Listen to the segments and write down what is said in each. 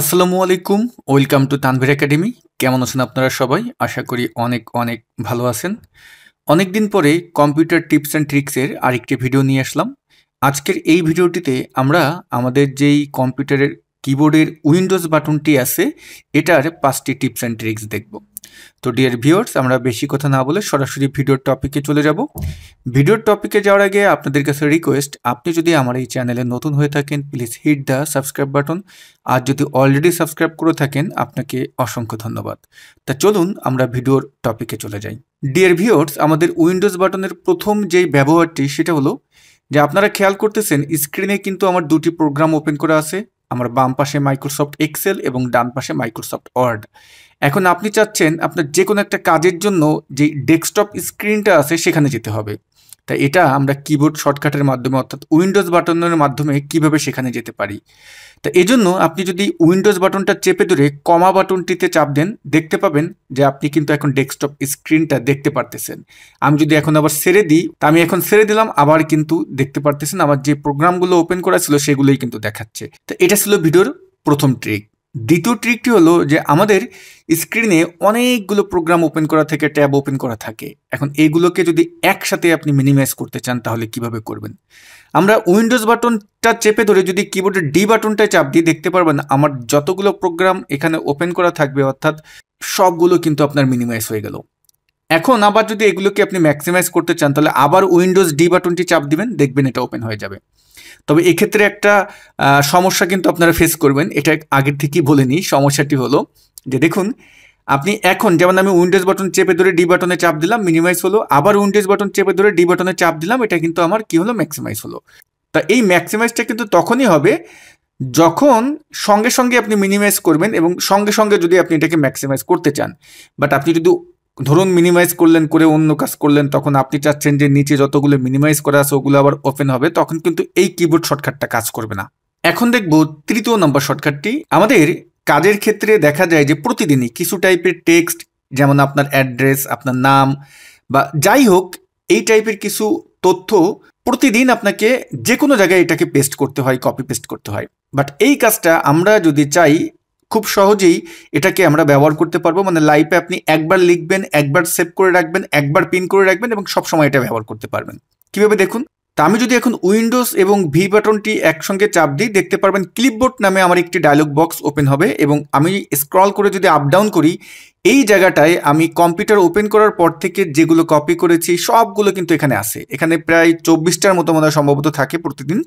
আসসালামু আলাইকুম welcome to Tanvir academy কেমন আছেন আপনারা সবাই আশা করি অনেক অনেক ভালো আছেন অনেক দিন পরে কম্পিউটার টিপস অ্যান্ড ট্রিক্সের আরেকটি ভিডিও নিয়ে আসলাম আজকের এই ভিডিওটিতে আমরা আমাদের যেই কম্পিউটারের কিবোর্ডের উইন্ডোজ বাটনটি আছে এটার পাঁচটি টিপস অ্যান্ড ট্রিক্স দেখব তো ডিয়ার ভিউয়ার্স আমরা বেশি কথা না বলে সরাসরি ভিডিওর টপিকে চলে যাব ভিডিওর টপিকে যাওয়ার আগে আপনাদের কাছে রিকোয়েস্ট আপনি যদি আমার এই চ্যানেলে নতুন হয়ে থাকেন please hit the subscribe button আর যদি অলরেডি সাবস্ক্রাইব করে থাকেন আপনাকে অসংখ্য ধন্যবাদ তা চলুন আমরা ভিডিওর টপিকে চলে যাই ডিয়ার ভিউয়ার্স আমাদের উইন্ডোজ বাটনের প্রথম যেই ব্যবহারটি সেটা হলো যে আপনারা খেয়াল করতেছেন স্ক্রিনে কিন্তু আমার দুটি প্রোগ্রাম ওপেন করা আছে আমার বাম পাশে মাইক্রোসফট এক্সেল এবং ডান পাশে মাইক্রোসফট ওয়ার্ড এখন আপনি চাচ্ছেন আপনার যে কোনো একটা কাজের জন্য যে ডেস্কটপ স্ক্রিনটা আছে সেখানে যেতে হবে তাই এটা আমরা কিবোর্ড শর্টকাটের মাধ্যমে অর্থাৎ উইন্ডোজ বাটনের মাধ্যমে কিভাবে সেখানে যেতে পারি তা এজন্য আপনি যদি উইন্ডোজ বাটনটা চেপে ধরে কমা বাটনটিতে চাপ দেন দেখতে পাবেন যে আপনি কিন্তু এখন ডেস্কটপ স্ক্রিনটা দেখতে পারতেছেন আমি যদি এখন আবার সেরে দিই তা আমি এখন সেরে দিলাম আবার কিন্তু দেখতে পারতেছেন আমার যে প্রোগ্রামগুলো ওপেন করা ছিল সেগুলোই কিন্তু দেখাচ্ছে তো এটা ছিল ভিডিওর প্রথম ট্রিক দ্বিতীয় ট্রিকটি হলো যে আমাদের স্ক্রিনে অনেকগুলো প্রোগ্রাম ওপেন করা থেকে ট্যাব ওপেন করা থাকে এখন এইগুলোকে যদি একসাথে আপনি মিনিমাইজ করতে চান তাহলে কিভাবে করবেন আমরা উইন্ডোজ বাটনটা চেপে ধরে যদি কিবোর্ডের ডি বাটনটা চাপ দিয়ে দেখতে পারবেন আমার যতগুলো প্রোগ্রাম এখানে ওপেন করা থাকবে অর্থাৎ সবগুলো কিন্তু আপনার মিনিমাইজ হয়ে গেল এখন আবার যদি এগুলোকে আপনি ম্যাক্সিমাইজ করতে চান তাহলে আবার উইন্ডোজ ডি বাটনটি চাপ দিবেন দেখবেন এটা ওপেন হয়ে যাবে তবে এক্ষেত্রে একটা সমস্যা কিন্তু আপনারা ফেস করবেন এটা আগের থেকেই বলে নিই সমস্যাটি হলো যে দেখুন আপনি এখন যেমন আমি উইন্ডোজ বাটন চেপে ধরে ডি বাটনে চাপ দিলাম মিনিমাইজ হলো আবার উইন্ডোজ বাটন চেপে ধরে ডি বাটনে চাপ দিলাম এটা কিন্তু আমার কি হলো ম্যাক্সিমাইজ হলো তা এই ম্যাক্সিমাইজটা কিন্তু তখনই হবে যখন সঙ্গে সঙ্গে আপনি মিনিমাইজ করবেন এবং সঙ্গে সঙ্গে যদি আপনি এটাকে ম্যাক্সিমাইজ করতে চান বাট আপনি যদি ধরুন মিনিমাইজ করলেন করে অন্য কাজ করলেন তখন আপনি চাচ্ছেন যে নিচে যতগুলো মিনিমাইজ করা আছে ওগুলো আবার ওপেন হবে তখন কিন্তু এই কিবোর্ড শর্টকাটটা কাজ করবে না এখন দেখব তৃতীয় নম্বর শর্টকাটটি আমাদের কাজের ক্ষেত্রে দেখা যায় যে প্রতিদিনই কিছু টাইপের টেক্সট যেমন আপনার অ্যাড্রেস আপনার নাম বা যাই হোক এই টাইপের কিছু তথ্য প্রতিদিন আপনাকে যে কোনো জায়গায় এটাকে পেস্ট করতে হয় কপি পেস্ট করতে হয় বাট এই কাজটা আমরা যদি চাই খুব সহজেই এটাকে আমরা ব্যবহার করতে পারবো মানে লাইফে আপনি একবার লিখবেন একবার সেভ করে রাখবেন একবার পিন করে রাখবেন এবং সবসময় এটা ব্যবহার করতে পারবেন কীভাবে দেখুন তা আমি যদি এখন উইন্ডোজ এবং ভি বাটনটি একসঙ্গে চাপ দিই দেখতে পারবেন ক্লিপবোর্ড নামে আমার একটি ডায়লগ বক্স ওপেন হবে এবং আমি স্ক্রল করে যদি আপ ডাউন করি এই জায়গাটায় আমি কম্পিউটার ওপেন করার পর থেকে যেগুলো কপি করেছি সবগুলো কিন্তু এখানে আসে এখানে প্রায় চব্বিশটার মতো মনে সম্ভবত থাকে প্রতিদিন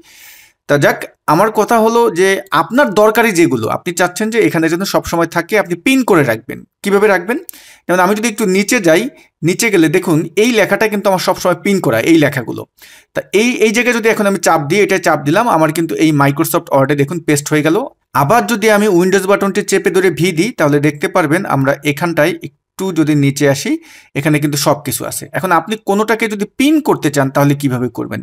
তা যাক আমার কথা হলো যে আপনার দরকারি যেগুলো আপনি চাচ্ছেন যে এখানে যেন সবসময় থাকে আপনি পিন করে রাখবেন কিভাবে রাখবেন যেমন আমি যদি একটু নিচে যাই নিচে গেলে দেখুন এই লেখাটা কিন্তু আমার সবসময় পিন করা এই লেখাগুলো তা এই এই জায়গায় যদি এখন আমি চাপ দিয়ে এটা চাপ দিলাম আমার কিন্তু এই মাইক্রোসফট ওয়ার্ডে দেখুন পেস্ট হয়ে গেল আবার যদি আমি উইন্ডোজ বাটনটি চেপে ধরে ভি দিই তাহলে দেখতে পারবেন আমরা এখানটায় টু যদি নিচে আসি এখানে কিন্তু সব কিছু আছে এখন আপনি কোনোটাকে যদি পিন করতে চান তাহলে কিভাবে করবেন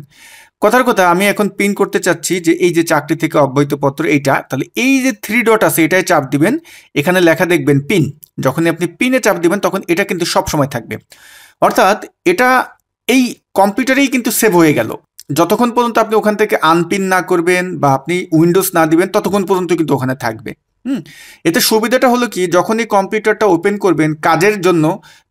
কথার কথা আমি এখন পিন করতে চাচ্ছি যে এই যে চাকরি থেকে অব্যাহত পত্র এইটা তাহলে এই যে থ্রি ডট আছে এটাই চাপ দিবেন এখানে লেখা দেখবেন পিন যখনই আপনি পিনে চাপ দিবেন তখন এটা কিন্তু সব সময় থাকবে অর্থাৎ এটা এই কম্পিউটারেই কিন্তু সেভ হয়ে গেল যতক্ষণ পর্যন্ত আপনি ওখান থেকে আনপিন না করবেন বা আপনি উইন্ডোজ না দিবেন ততক্ষণ পর্যন্ত কিন্তু ওখানে থাকবে হুম এতে সুবিধাটা হলো কি যখনই কম্পিউটারটা ওপেন করবেন কাজের জন্য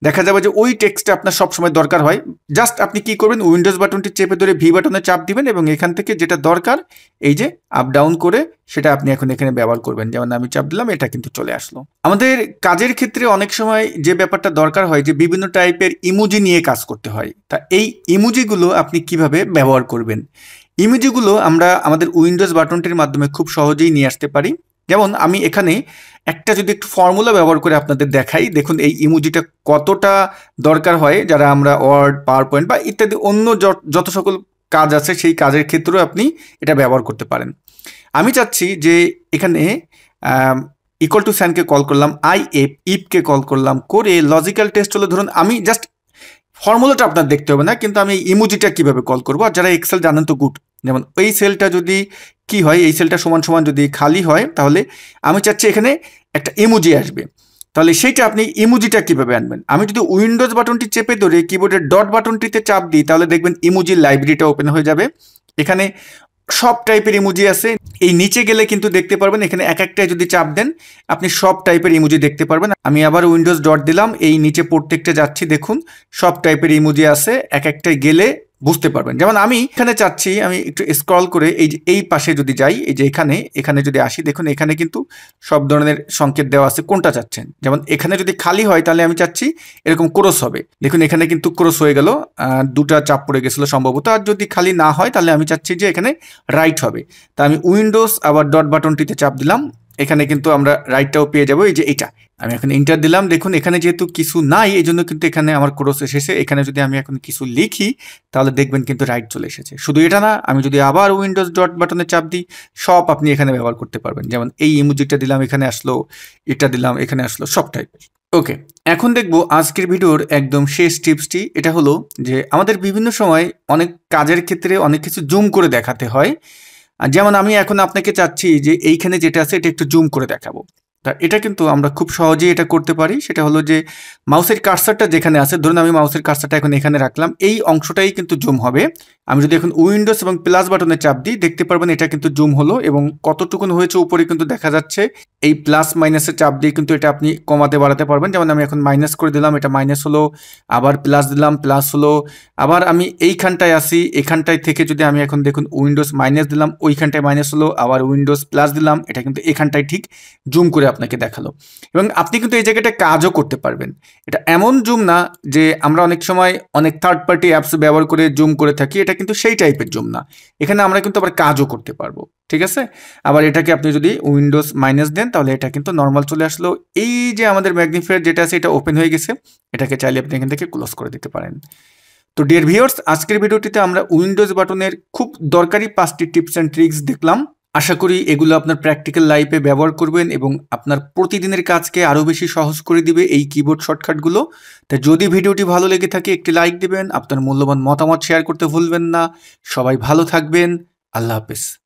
দেখা যাবে যে ওই টেক্সটটা আপনার সবসময় দরকার হয় জাস্ট আপনি কি করবেন উইন্ডোজ বাটনটি চেপে ধরে ভি বাটনে চাপ দিবেন এবং এখান থেকে যেটা দরকার এই যে আপ ডাউন করে সেটা আপনি এখন এখানে ব্যবহার করবেন যেমন আমি চাপ দিলাম এটা কিন্তু চলে আসলো আমাদের কাজের ক্ষেত্রে অনেক সময় যে ব্যাপারটা দরকার হয় যে বিভিন্ন টাইপের ইমোজি নিয়ে কাজ করতে হয় তা এই ইমোজিগুলো আপনি কিভাবে ব্যবহার করবেন ইমোজিগুলো আমরা আমাদের উইন্ডোজ বাটনটির মাধ্যমে খুব সহজেই নিয়ে আসতে পারি যেমন আমি এখানে একটা যদি একটু ফর্মুলা ব্যবহার করে আপনাদের দেখাই দেখুন এই ইমোজিটা কতটা দরকার হয় যারা আমরা ওয়ার্ড পাওয়ার পয়েন্ট বা ইত্যাদি অন্য যত সকল কাজ আছে সেই কাজের ক্ষেত্রেও আপনি এটা ব্যবহার করতে পারেন আমি চাচ্ছি যে এখানে ইকুয়াল টু স্যানকে কল করলাম আই এফ ইফকে কল করলাম করে লজিক্যাল টেস্ট হলো ধরুন আমি জাস্ট ফর্মুলাটা আপনার দেখতে হবে না কিন্তু আমি ইমোজিটা কিভাবে কল করবো আর যারা এক্সেল জানেন তো গুড যেমন এই সেলটা যদি কি হয় এই সেলটা সমান সমান যদি খালি হয় তাহলে আমি চাচ্ছি এখানে একটা ইমুজি আসবে তাহলে সেইটা আপনি ইমুজিটা কিভাবে আনবেন আমি যদি উইন্ডোজ বাটনটি চেপে ধরে কিবোর্ডের ডট বাটনটিতে চাপ দিই তাহলে দেখবেন ইমুজি লাইব্রেরিটা ওপেন হয়ে যাবে এখানে সব টাইপের ইমুজি আছে এই নিচে গেলে কিন্তু দেখতে পারবেন এখানে এক একটাই যদি চাপ দেন আপনি সব টাইপের ইমুজি দেখতে পারবেন আমি আবার উইন্ডোজ ডট দিলাম এই নিচে প্রত্যেকটা যাচ্ছি দেখুন সব টাইপের ইমোজি আছে এক একটাই গেলে বুঝতে পারবেন যেমন আমি এখানে চাচ্ছি আমি একটু স্ক্রল করে এই যে এই পাশে যদি যাই এই যে এখানে এখানে যদি আসি দেখুন এখানে কিন্তু সব ধরনের সংকেত দেওয়া আছে কোনটা চাচ্ছেন যেমন এখানে যদি খালি হয় তাহলে আমি চাচ্ছি এরকম ক্রস হবে দেখুন এখানে কিন্তু ক্রস হয়ে গেল দুটা চাপ পড়ে গেছিলো সম্ভবত আর যদি খালি না হয় তাহলে আমি চাচ্ছি যে এখানে রাইট হবে তা আমি উইন্ডোজ আবার ডট বাটনটিতে চাপ দিলাম এখানে কিন্তু আমরা রাইটটাও পেয়ে যাবো এই যে এটা আমি এখন ইন্টার দিলাম দেখুন এখানে যেহেতু কিছু নাই এই জন্য কিন্তু এখানে আমার ক্রস এসেছে এখানে যদি আমি এখন কিছু লিখি তাহলে দেখবেন কিন্তু রাইট চলে এসেছে শুধু এটা না আমি যদি আবার উইন্ডোজ ডট বাটনে চাপ দিই সব আপনি এখানে ব্যবহার করতে পারবেন যেমন এই ইমুজিটা দিলাম এখানে আসলো এটা দিলাম এখানে আসলো সব টাইপের ওকে এখন দেখব আজকের ভিডিওর একদম শেষ টিপসটি এটা হলো যে আমাদের বিভিন্ন সময় অনেক কাজের ক্ষেত্রে অনেক কিছু জুম করে দেখাতে হয় যেমন আমি এখন আপনাকে চাচ্ছি যে এইখানে যেটা আছে এটা একটু জুম করে দেখাবো তা এটা কিন্তু আমরা খুব সহজেই এটা করতে পারি সেটা হলো যে মাউসের কার্সারটা যেখানে আছে ধরুন আমি মাউসের কার্সারটা এখন এখানে রাখলাম এই অংশটাই কিন্তু জুম হবে আমি যদি এখন উইন্ডোজ এবং প্লাস বাটনে চাপ দিই দেখতে পারবেন এটা কিন্তু জুম হলো এবং কতটুকুন হয়েছে উপরে কিন্তু দেখা যাচ্ছে এই প্লাস মাইনাসে চাপ দিয়ে কিন্তু এটা আপনি কমাতে বাড়াতে পারবেন যেমন আমি এখন মাইনাস করে দিলাম এটা মাইনাস হলো আবার প্লাস দিলাম প্লাস হলো আবার আমি এইখানটায় আসি এখানটায় থেকে যদি আমি এখন দেখুন উইন্ডোজ মাইনাস দিলাম ওইখানটায় মাইনাস হলো আবার উইন্ডোজ প্লাস দিলাম এটা কিন্তু এখানটায় ঠিক জুম করে আপনাকে দেখালো এবং আপনি কিন্তু এই জায়গাটা কাজও করতে পারবেন এটা এমন জুম না যে আমরা অনেক সময় অনেক থার্ড পার্টি অ্যাপস ব্যবহার করে জুম করে থাকি এটা এটা কিন্তু সেই টাইপের জুম না এখানে আমরা কিন্তু আবার কাজও করতে পারবো ঠিক আছে আবার এটাকে আপনি যদি উইন্ডোজ মাইনাস দেন তাহলে এটা কিন্তু নর্মাল চলে আসলো এই যে আমাদের ম্যাগনিফায়ার যেটা আছে এটা ওপেন হয়ে গেছে এটাকে চাইলে আপনি এখান থেকে ক্লোজ করে দিতে পারেন তো ডিয়ার ভিউয়ার্স আজকের ভিডিওটিতে আমরা উইন্ডোজ বাটনের খুব দরকারি পাঁচটি টিপস অ্যান্ড ট্রিক্স দেখলাম আশা করি এগুলো আপনার প্র্যাকটিক্যাল লাইফে ব্যবহার করবেন এবং আপনার প্রতিদিনের কাজকে আরও বেশি সহজ করে দিবে এই কিবোর্ড শর্টকাটগুলো তাই যদি ভিডিওটি ভালো লেগে থাকে একটি লাইক দেবেন আপনার মূল্যবান মতামত শেয়ার করতে ভুলবেন না সবাই ভালো থাকবেন আল্লাহ হাফেজ